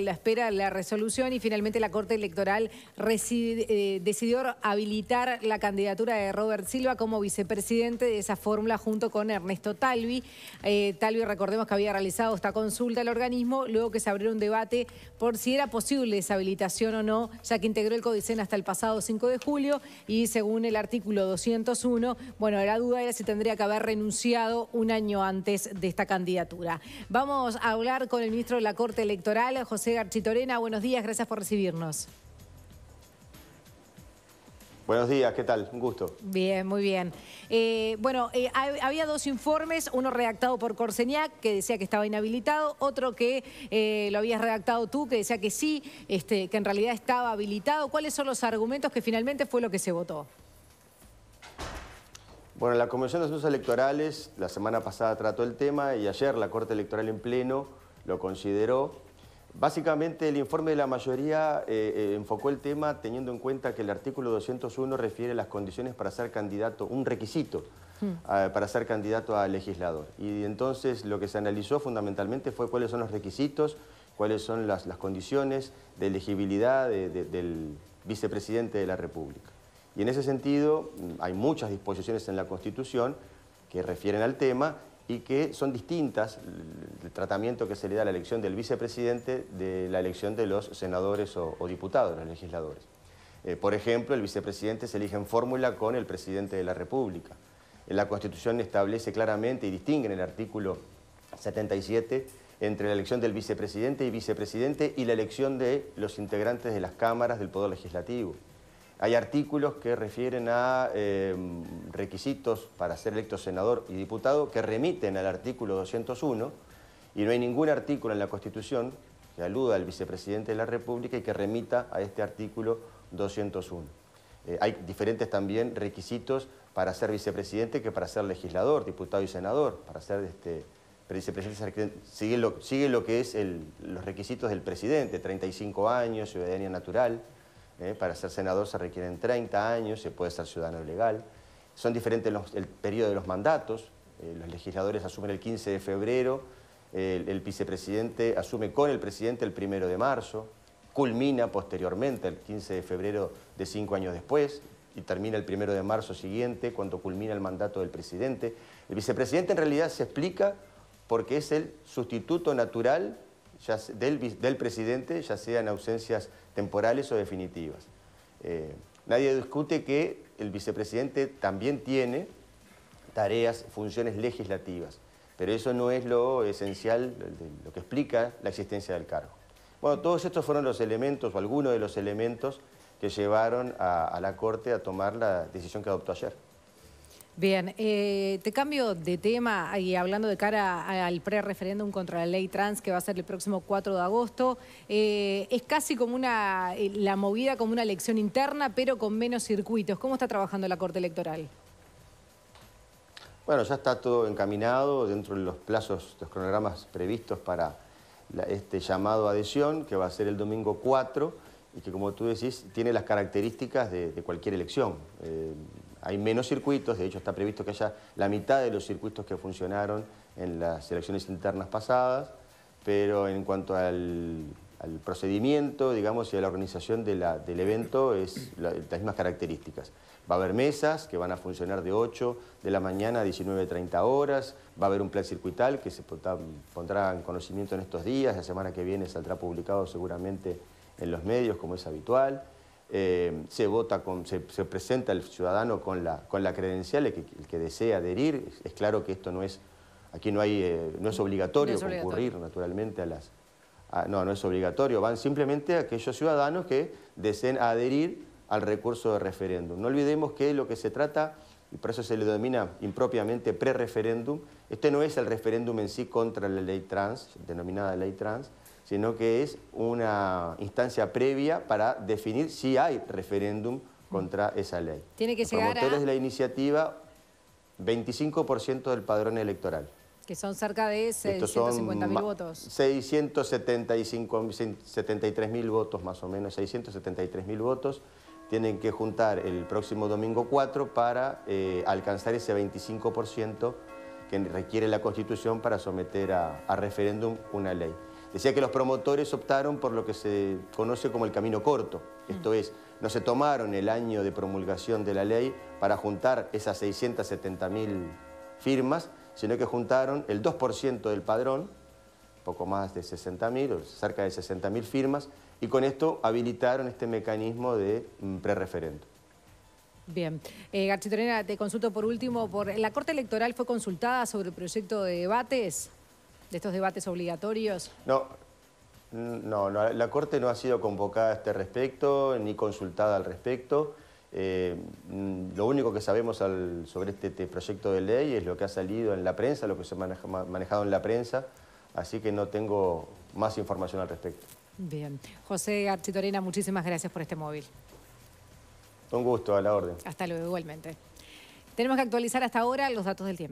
La espera de la resolución y finalmente la Corte Electoral eh, decidió habilitar la candidatura de Robert Silva como vicepresidente de esa fórmula junto con Ernesto Talvi. Eh, Talvi, recordemos que había realizado esta consulta al organismo, luego que se abrió un debate por si era posible esa habilitación o no, ya que integró el Codicen hasta el pasado 5 de julio y según el artículo 201, bueno, la duda era si tendría que haber renunciado un año antes de esta candidatura. Vamos a hablar con el ministro de la Corte Electoral, José José Chitorena, Buenos días, gracias por recibirnos. Buenos días, ¿qué tal? Un gusto. Bien, muy bien. Eh, bueno, eh, había dos informes, uno redactado por Corseñac, que decía que estaba inhabilitado, otro que eh, lo habías redactado tú, que decía que sí, este, que en realidad estaba habilitado. ¿Cuáles son los argumentos que finalmente fue lo que se votó? Bueno, la Comisión de Asuntos Electorales la semana pasada trató el tema y ayer la Corte Electoral en pleno lo consideró Básicamente el informe de la mayoría eh, eh, enfocó el tema teniendo en cuenta que el artículo 201 refiere las condiciones para ser candidato, un requisito hmm. para ser candidato a legislador. Y entonces lo que se analizó fundamentalmente fue cuáles son los requisitos, cuáles son las, condiciones de elegibilidad del vicepresidente de la República. Y en ese sentido hay muchas disposiciones en la Constitución que refieren al tema y que son distintas el tratamiento que se le da a la elección del vicepresidente de la elección de los senadores o, diputados, los legisladores. Eh, por ejemplo, el vicepresidente se elige en fórmula con el presidente de la República. La Constitución establece claramente y distingue en el artículo 77 entre la elección del vicepresidente y vicepresidente y la elección de los integrantes de las cámaras del Poder Legislativo. Hay artículos que refieren a em, requisitos para ser electo senador y diputado que remiten al artículo 201 y no hay ningún artículo en la Constitución que aluda al vicepresidente de la República y que remita a este artículo 201. Eh, hay diferentes también requisitos para ser vicepresidente que para ser legislador, diputado y senador, para ser este, vicepresidente sigue lo, que es los requisitos del presidente, 35 años, ciudadanía natural. ¿eh? Para ser senador se requieren 30 años, se puede ser ciudadano legal. Son diferentes el periodo de los mandatos. Eh, los legisladores asumen el 15 de febrero, el, vicepresidente asume con el presidente el 1 de marzo, culmina posteriormente el 15 de febrero de cinco años después y termina el 1 de marzo siguiente cuando culmina el mandato del presidente. El vicepresidente en realidad se explica porque es el sustituto natural del, presidente, ya sean ausencias temporales o definitivas. Eh, nadie discute que el vicepresidente también tiene tareas, funciones legislativas, pero eso no es lo esencial, lo que explica la existencia del cargo. Bueno, todos estos fueron los elementos, o algunos de los elementos, que llevaron a la Corte a tomar la decisión que adoptó ayer. Bien, eh, te cambio de tema y hablando de cara al pre-referéndum contra la ley trans que va a ser el próximo 4 de agosto, eh, es casi como una, eh, la movida como una elección interna pero con menos circuitos. ¿Cómo está trabajando la Corte Electoral? Bueno, ya está todo encaminado dentro de los plazos, los cronogramas previstos para este llamado adhesión que va a ser el domingo 4 y que como tú decís tiene las características de, cualquier elección hay menos circuitos, de hecho está previsto que haya la mitad de los circuitos que funcionaron en las elecciones internas pasadas, pero en cuanto al, procedimiento, digamos, y a la organización del evento es las mismas características. Va a haber mesas que van a funcionar de 8 de la mañana a 19.30 horas, va a haber un plan circuital que se pondrá en conocimiento en estos días, la semana que viene saldrá publicado seguramente en los medios como es habitual. Eh, se vota, con, se, presenta el ciudadano con la, con credencial, el que, desea adherir. Es, claro que esto no es, aquí no, hay, eh, no es obligatorio, concurrir naturalmente a las... no, no es obligatorio, van simplemente aquellos ciudadanos que deseen adherir al recurso de referéndum. No olvidemos que lo que se trata, y por eso se le denomina impropiamente pre-referéndum, este no es el referéndum en sí contra la ley trans, denominada ley trans, sino que es una instancia previa para definir si hay referéndum contra esa ley. Tiene que Los llegar promotores de la iniciativa, 25% del padrón electoral. Que son cerca de 650.000 votos. 675, votos más o menos, 673.000 votos. Tienen que juntar el próximo domingo 4 para eh, alcanzar ese 25% que requiere la Constitución para someter a referéndum una ley. Decía que los promotores optaron por lo que se conoce como el camino corto, esto mm. es, no se tomaron el año de promulgación de la ley para juntar esas 670.000 firmas, sino que juntaron el 2% del padrón, poco más de 60.000 cerca de 60.000 firmas, y con esto habilitaron este mecanismo de mm, prereferendo. Bien. Eh, Garchitorena, te consulto por último. por ¿La Corte Electoral fue consultada sobre el proyecto de debates? de estos debates obligatorios? No, no, la Corte no ha sido convocada a este respecto, ni consultada al respecto. Eh, lo único que sabemos sobre este, este, proyecto de ley es lo que ha salido en la prensa, lo que se ha manejado en la prensa, así que no tengo más información al respecto. Bien. José Architorena, muchísimas gracias por este móvil. Un gusto, a la orden. Hasta luego, igualmente. Tenemos que actualizar hasta ahora los datos del tiempo.